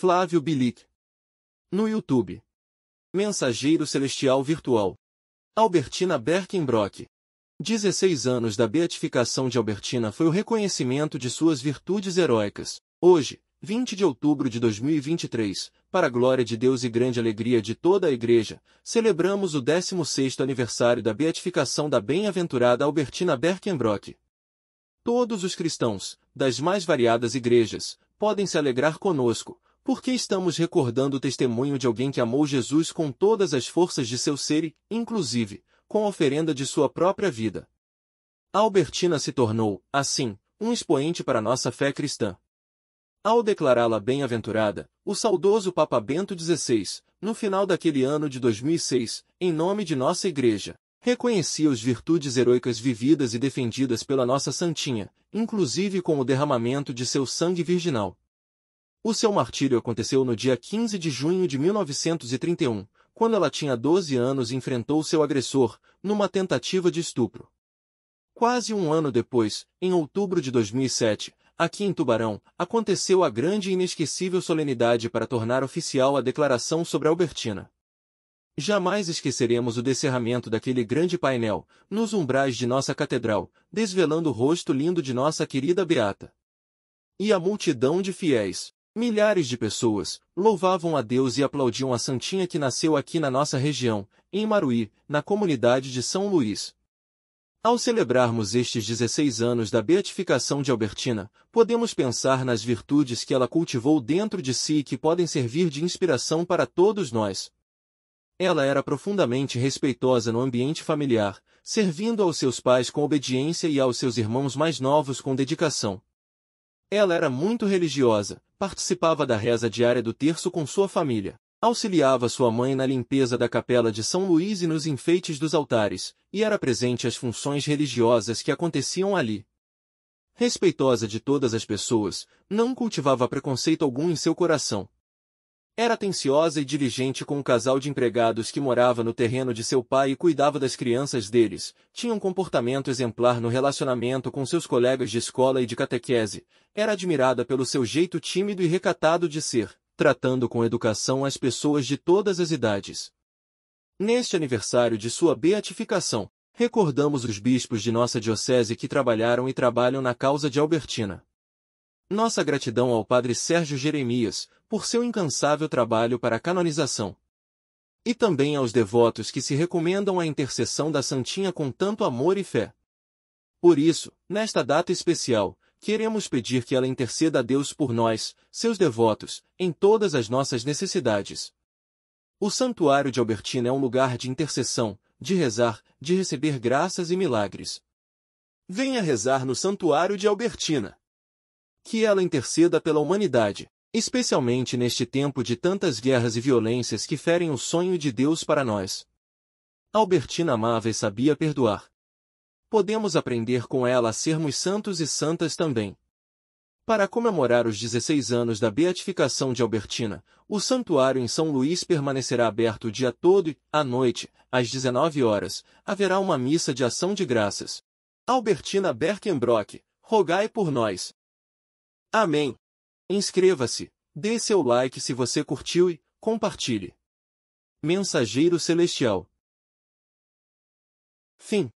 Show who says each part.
Speaker 1: Flávio Bilic. No YouTube. Mensageiro Celestial Virtual. Albertina Berkenbrock. 16 anos da beatificação de Albertina foi o reconhecimento de suas virtudes heróicas. Hoje, 20 de outubro de 2023, para a glória de Deus e grande alegria de toda a Igreja, celebramos o 16º aniversário da beatificação da bem-aventurada Albertina Berkenbrock. Todos os cristãos, das mais variadas igrejas, podem se alegrar conosco, porque estamos recordando o testemunho de alguém que amou Jesus com todas as forças de seu ser e, inclusive, com a oferenda de sua própria vida. Albertina se tornou, assim, um expoente para nossa fé cristã. Ao declará-la bem-aventurada, o saudoso Papa Bento XVI, no final daquele ano de 2006, em nome de nossa Igreja, reconhecia as virtudes heroicas vividas e defendidas pela nossa Santinha, inclusive com o derramamento de seu sangue virginal. O seu martírio aconteceu no dia 15 de junho de 1931, quando ela tinha 12 anos e enfrentou seu agressor, numa tentativa de estupro. Quase um ano depois, em outubro de 2007, aqui em Tubarão, aconteceu a grande e inesquecível solenidade para tornar oficial a declaração sobre Albertina. Jamais esqueceremos o descerramento daquele grande painel, nos umbrais de nossa catedral, desvelando o rosto lindo de nossa querida Beata. E a multidão de fiéis, Milhares de pessoas louvavam a Deus e aplaudiam a santinha que nasceu aqui na nossa região, em Maruí, na comunidade de São Luís. Ao celebrarmos estes 16 anos da beatificação de Albertina, podemos pensar nas virtudes que ela cultivou dentro de si e que podem servir de inspiração para todos nós. Ela era profundamente respeitosa no ambiente familiar, servindo aos seus pais com obediência e aos seus irmãos mais novos com dedicação. Ela era muito religiosa, participava da reza diária do terço com sua família, auxiliava sua mãe na limpeza da capela de São Luís e nos enfeites dos altares, e era presente às funções religiosas que aconteciam ali. Respeitosa de todas as pessoas, não cultivava preconceito algum em seu coração, era atenciosa e diligente com o um casal de empregados que morava no terreno de seu pai e cuidava das crianças deles, tinha um comportamento exemplar no relacionamento com seus colegas de escola e de catequese, era admirada pelo seu jeito tímido e recatado de ser, tratando com educação as pessoas de todas as idades. Neste aniversário de sua beatificação, recordamos os bispos de nossa diocese que trabalharam e trabalham na causa de Albertina. Nossa gratidão ao Padre Sérgio Jeremias, por seu incansável trabalho para a canonização. E também aos devotos que se recomendam à intercessão da Santinha com tanto amor e fé. Por isso, nesta data especial, queremos pedir que ela interceda a Deus por nós, seus devotos, em todas as nossas necessidades. O Santuário de Albertina é um lugar de intercessão, de rezar, de receber graças e milagres. Venha rezar no Santuário de Albertina que ela interceda pela humanidade, especialmente neste tempo de tantas guerras e violências que ferem o sonho de Deus para nós. Albertina amava e sabia perdoar. Podemos aprender com ela a sermos santos e santas também. Para comemorar os 16 anos da beatificação de Albertina, o santuário em São Luís permanecerá aberto o dia todo e, à noite, às 19 horas, haverá uma missa de ação de graças. Albertina Berkenbrock, rogai por nós. Amém. Inscreva-se, dê seu like se você curtiu e compartilhe. Mensageiro Celestial. Fim.